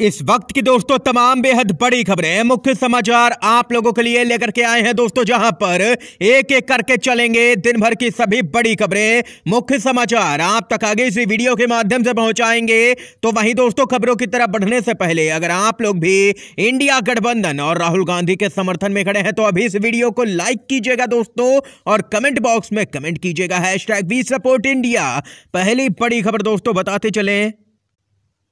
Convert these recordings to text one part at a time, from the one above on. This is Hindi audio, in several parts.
इस वक्त की दोस्तों तमाम बेहद बड़ी खबरें मुख्य समाचार आप लोगों के लिए लेकर के आए हैं दोस्तों जहां पर एक एक करके चलेंगे दिन भर की सभी बड़ी खबरें मुख्य समाचार आप तक आगे इसी वीडियो के माध्यम से पहुंचाएंगे तो वहीं दोस्तों खबरों की तरफ बढ़ने से पहले अगर आप लोग भी इंडिया गठबंधन और राहुल गांधी के समर्थन में खड़े हैं तो अभी इस वीडियो को लाइक कीजिएगा दोस्तों और कमेंट बॉक्स में कमेंट कीजिएगा हैश टैग इंडिया पहली बड़ी खबर दोस्तों बताते चले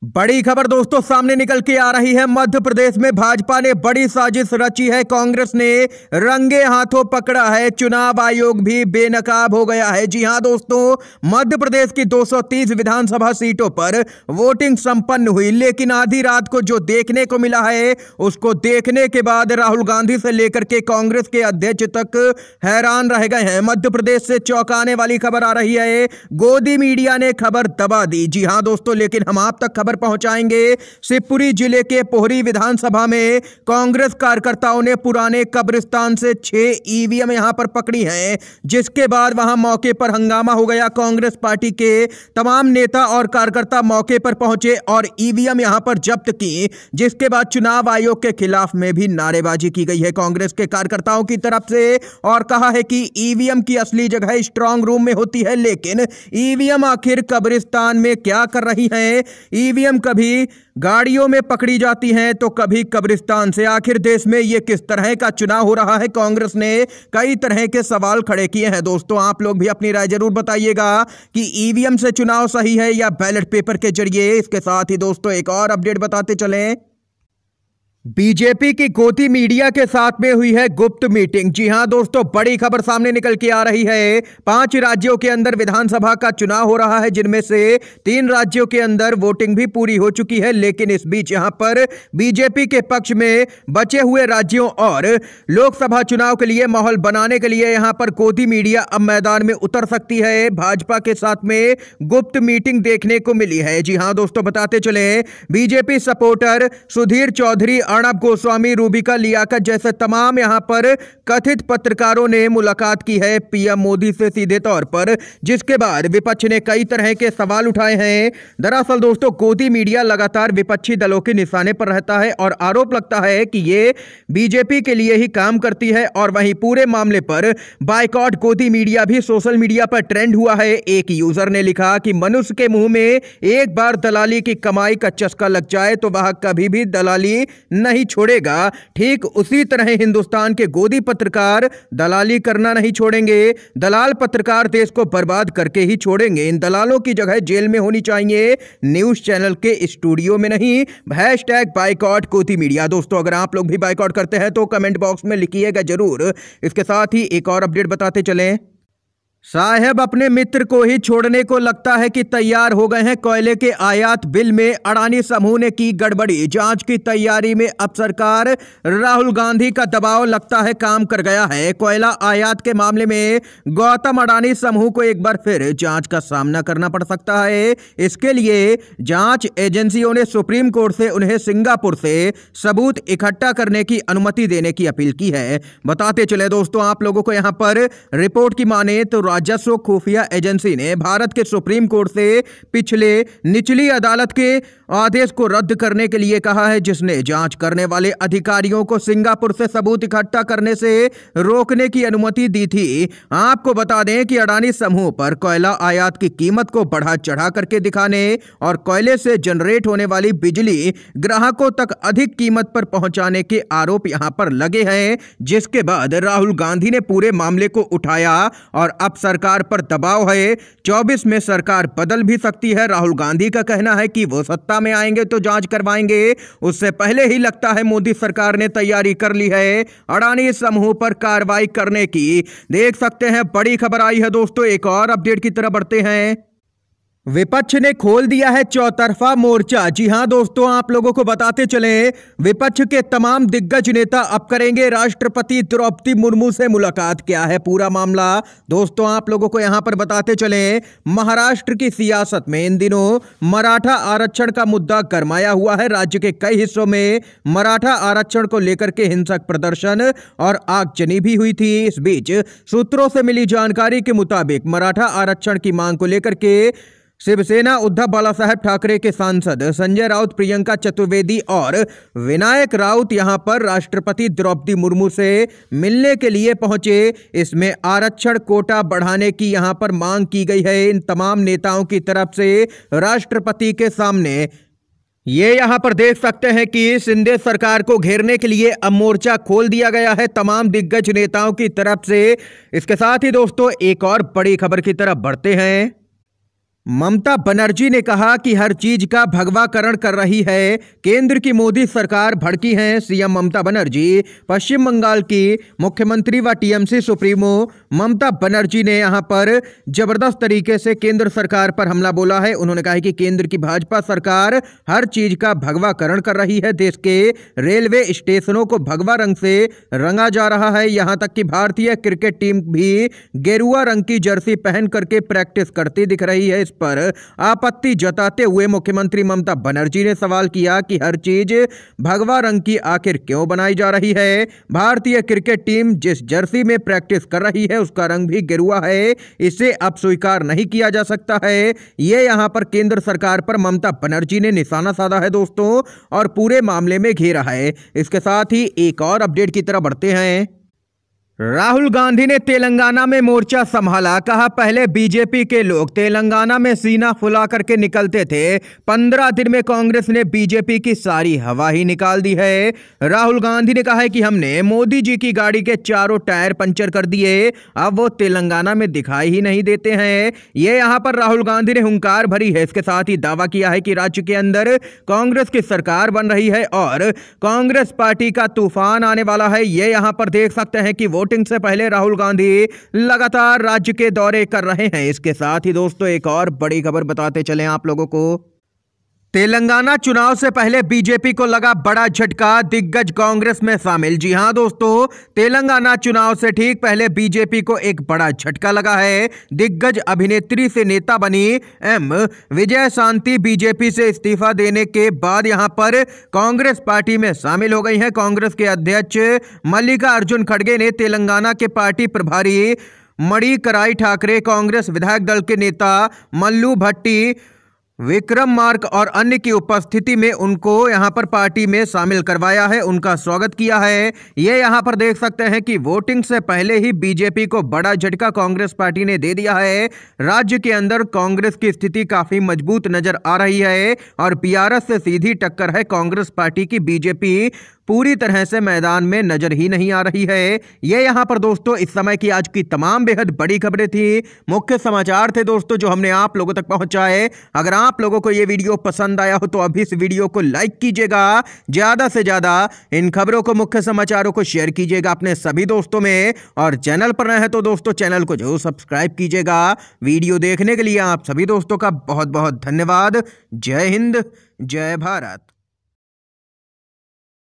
बड़ी खबर दोस्तों सामने निकल के आ रही है मध्य प्रदेश में भाजपा ने बड़ी साजिश रची है कांग्रेस ने रंगे हाथों पकड़ा है चुनाव आयोग भी बेनकाब हो गया है जी हां दोस्तों मध्य प्रदेश की 230 विधानसभा सीटों पर वोटिंग संपन्न हुई लेकिन आधी रात को जो देखने को मिला है उसको देखने के बाद राहुल गांधी से लेकर के कांग्रेस के अध्यक्ष तक हैरान रह गए हैं मध्य प्रदेश से चौंकाने वाली खबर आ रही है गोदी मीडिया ने खबर दबा दी जी हाँ दोस्तों लेकिन हम आप तक खबर पर पहुंचाएंगे शिवपुरी जिले के पोहरी विधानसभा में कांग्रेस कार्यकर्ताओं ने पुराने कब्रिस्तान से छह ईवीएम यहां पर पकड़ी हैं जिसके बाद वहां मौके पर हंगामा हो गया कांग्रेस पार्टी के तमाम नेता और कार्यकर्ता मौके पर पहुंचे और ईवीएम यहां पर जब्त की जिसके बाद चुनाव आयोग के खिलाफ में भी नारेबाजी की गई है कांग्रेस के कार्यकर्ताओं की तरफ से और कहा है कि ईवीएम की असली जगह स्ट्रांग रूम में होती है लेकिन ईवीएम आखिर कब्रिस्तान में क्या कर रही है ईवीएम पीएम कभी गाड़ियों में पकड़ी जाती हैं तो कभी कब्रिस्तान से आखिर देश में ये किस तरह का चुनाव हो रहा है कांग्रेस ने कई तरह के सवाल खड़े किए हैं दोस्तों आप लोग भी अपनी राय जरूर बताइएगा कि ईवीएम से चुनाव सही है या बैलेट पेपर के जरिए इसके साथ ही दोस्तों एक और अपडेट बताते चलें बीजेपी की गोदी मीडिया के साथ में हुई है गुप्त मीटिंग जी हां दोस्तों बड़ी खबर सामने निकल के आ रही है पांच राज्यों के अंदर विधानसभा का चुनाव हो रहा है जिनमें से तीन राज्यों के अंदर वोटिंग भी पूरी हो चुकी है लेकिन इस बीच यहां पर बीजेपी के पक्ष में बचे हुए राज्यों और लोकसभा चुनाव के लिए माहौल बनाने के लिए यहां पर गोदी मीडिया अब मैदान में उतर सकती है भाजपा के साथ में गुप्त मीटिंग देखने को मिली है जी हाँ दोस्तों बताते चले बीजेपी सपोर्टर सुधीर चौधरी अर्णब गोस्वामी रूबिका लियाकत जैसे तमाम यहां पर कथित पत्रकारों ने मुलाकात की है पीएम मोदी से सीधे तौर पर जिसके बाद विपक्ष ने कई तरह के सवाल उठाए हैं दरअसल दोस्तों गोदी मीडिया लगातार विपक्षी दलों के निशाने पर रहता है और आरोप लगता है कि ये बीजेपी के लिए ही काम करती है और वहीं पूरे मामले पर बाइकआउट गोदी मीडिया भी सोशल मीडिया पर ट्रेंड हुआ है एक यूजर ने लिखा कि मनुष्य के मुंह में एक बार दलाली की कमाई का चस्का लग जाए तो वह कभी भी दलाली पहनना ही छोड़ेगा ठीक उसी तरह हिंदुस्तान के गोदी पत्रकार दलाली करना नहीं छोड़ेंगे दलाल पत्रकार देश को बर्बाद करके ही छोड़ेंगे इन दलालों की जगह जेल में होनी चाहिए न्यूज चैनल के स्टूडियो में नहीं हैश टैग बाइकआउट कोती मीडिया दोस्तों अगर आप लोग भी बाइकआउट करते हैं तो कमेंट बॉक्स में लिखिएगा जरूर इसके साथ ही एक और अपडेट बताते चलें साहेब अपने मित्र को ही छोड़ने को लगता है कि तैयार हो गए हैं कोयले के आयात बिल में अडानी समूह ने की गड़बड़ी जांच की तैयारी में अब सरकार राहुल गांधी का दबाव लगता है काम कर गया है कोयला आयात के मामले में गौतम अडानी समूह को एक बार फिर जांच का सामना करना पड़ सकता है इसके लिए जांच एजेंसियों ने सुप्रीम कोर्ट से उन्हें सिंगापुर से सबूत इकट्ठा करने की अनुमति देने की अपील की है बताते चले दोस्तों आप लोगों को यहाँ पर रिपोर्ट की माने तो राजस्व खुफिया एजेंसी ने भारत के सुप्रीम कोर्ट से पिछले निचली अदालत के आदेश को रद्द करने के लिए कहा है जिसने जांच करने वाले अधिकारियों को सिंगापुर से सबूत इकट्ठा करने से रोकने की अनुमति दी थी आपको बता दें कि अडानी समूह पर कोयला आयात की कीमत को बढ़ा चढ़ा करके दिखाने और कोयले से जनरेट होने वाली बिजली ग्राहकों तक अधिक कीमत पर पहुंचाने के आरोप यहां पर लगे हैं जिसके बाद राहुल गांधी ने पूरे मामले को उठाया और अब सरकार पर दबाव है 24 में सरकार बदल भी सकती है राहुल गांधी का कहना है कि वो सत्ता में आएंगे तो जांच करवाएंगे उससे पहले ही लगता है मोदी सरकार ने तैयारी कर ली है अडानी समूह पर कार्रवाई करने की देख सकते हैं बड़ी खबर आई है दोस्तों एक और अपडेट की तरफ बढ़ते हैं विपक्ष ने खोल दिया है चौतरफा मोर्चा जी हाँ दोस्तों आप लोगों को बताते चले विपक्ष के तमाम दिग्गज नेता अब करेंगे राष्ट्रपति द्रौपदी मुर्मू से मुलाकात क्या है पूरा मामला दोस्तों आप लोगों को यहां पर बताते चले महाराष्ट्र की सियासत में इन दिनों मराठा आरक्षण का मुद्दा गरमाया हुआ है राज्य के कई हिस्सों में मराठा आरक्षण को लेकर के हिंसक प्रदर्शन और आगजनी भी हुई थी इस बीच सूत्रों से मिली जानकारी के मुताबिक मराठा आरक्षण की मांग को लेकर के शिवसेना उद्धव बाला साहेब ठाकरे के सांसद संजय राउत प्रियंका चतुर्वेदी और विनायक राउत यहां पर राष्ट्रपति द्रौपदी मुर्मू से मिलने के लिए पहुंचे इसमें आरक्षण कोटा बढ़ाने की यहां पर मांग की गई है इन तमाम नेताओं की तरफ से राष्ट्रपति के सामने ये यहाँ पर देख सकते हैं कि सिंधे सरकार को घेरने के लिए अब मोर्चा खोल दिया गया है तमाम दिग्गज नेताओं की तरफ से इसके साथ ही दोस्तों एक और बड़ी खबर की तरफ बढ़ते हैं ममता बनर्जी ने कहा कि हर चीज का भगवाकरण कर रही है केंद्र की मोदी सरकार भड़की है सीएम ममता बनर्जी पश्चिम बंगाल की मुख्यमंत्री व टीएमसी सुप्रीमो ममता बनर्जी ने यहां पर जबरदस्त तरीके से केंद्र सरकार पर हमला बोला है उन्होंने कहा कि केंद्र की भाजपा सरकार हर चीज का भगवाकरण कर रही है देश के रेलवे स्टेशनों को भगवा रंग से रंगा जा रहा है यहाँ तक कि भारतीय क्रिकेट टीम भी गेरुआ रंग की जर्सी पहन करके प्रैक्टिस करती दिख रही है पर आपत्ति जताते हुए मुख्यमंत्री ममता बनर्जी ने सवाल किया कि हर चीज भगवा रंग की आखिर क्यों बनाई जा रही है भारतीय क्रिकेट टीम जिस जर्सी में प्रैक्टिस कर रही है उसका रंग भी गिरुआ है इसे अब स्वीकार नहीं किया जा सकता है ये यहाँ पर केंद्र सरकार पर ममता बनर्जी ने निशाना साधा है दोस्तों और पूरे मामले में घेरा है इसके साथ ही एक और अपडेट की तरह बढ़ते हैं राहुल गांधी ने तेलंगाना में मोर्चा संभाला कहा पहले बीजेपी के लोग तेलंगाना में सीना फुला करके निकलते थे पंद्रह दिन में कांग्रेस ने बीजेपी की सारी हवा ही निकाल दी है राहुल गांधी ने कहा है कि हमने मोदी जी की गाड़ी के चारों टायर पंचर कर दिए अब वो तेलंगाना में दिखाई ही नहीं देते हैं ये यहाँ पर राहुल गांधी ने हंकार भरी है इसके साथ ही दावा किया है कि राज्य के अंदर कांग्रेस की सरकार बन रही है और कांग्रेस पार्टी का तूफान आने वाला है ये यहाँ पर देख सकते हैं कि वोट वोटिंग से पहले राहुल गांधी लगातार राज्य के दौरे कर रहे हैं इसके साथ ही दोस्तों एक और बड़ी खबर बताते चले आप लोगों को तेलंगाना चुनाव से पहले बीजेपी को लगा बड़ा झटका दिग्गज कांग्रेस में शामिल जी हां दोस्तों तेलंगाना चुनाव से ठीक पहले बीजेपी को एक बड़ा झटका लगा है दिग्गज अभिनेत्री से नेता बनी एम विजय शांति बीजेपी से इस्तीफा देने के बाद यहां पर कांग्रेस पार्टी में शामिल हो गई हैं कांग्रेस के अध्यक्ष मल्लिका अर्जुन खड़गे ने तेलंगाना के पार्टी प्रभारी मणिकराई ठाकरे कांग्रेस विधायक दल के नेता मल्लू भट्टी विक्रम मार्क और अन्य की उपस्थिति में उनको यहां पर पार्टी में शामिल करवाया है उनका स्वागत किया है ये यहां पर देख सकते हैं कि वोटिंग से पहले ही बीजेपी को बड़ा झटका कांग्रेस पार्टी ने दे दिया है राज्य के अंदर कांग्रेस की स्थिति काफी मजबूत नजर आ रही है और पीआरएस से सीधी टक्कर है कांग्रेस पार्टी की बीजेपी पूरी तरह से मैदान में नजर ही नहीं आ रही है ये यहाँ पर दोस्तों इस समय की आज की तमाम बेहद बड़ी खबरें थी मुख्य समाचार थे दोस्तों जो हमने आप लोगों तक पहुंचाए अगर आप लोगों को ये वीडियो पसंद आया हो तो अभी इस वीडियो को लाइक कीजिएगा ज्यादा से ज्यादा इन खबरों को मुख्य समाचारों को शेयर कीजिएगा अपने सभी दोस्तों में और चैनल पर रहे तो दोस्तों चैनल को जरूर सब्सक्राइब कीजिएगा वीडियो देखने के लिए आप सभी दोस्तों का बहुत बहुत धन्यवाद जय हिंद जय भारत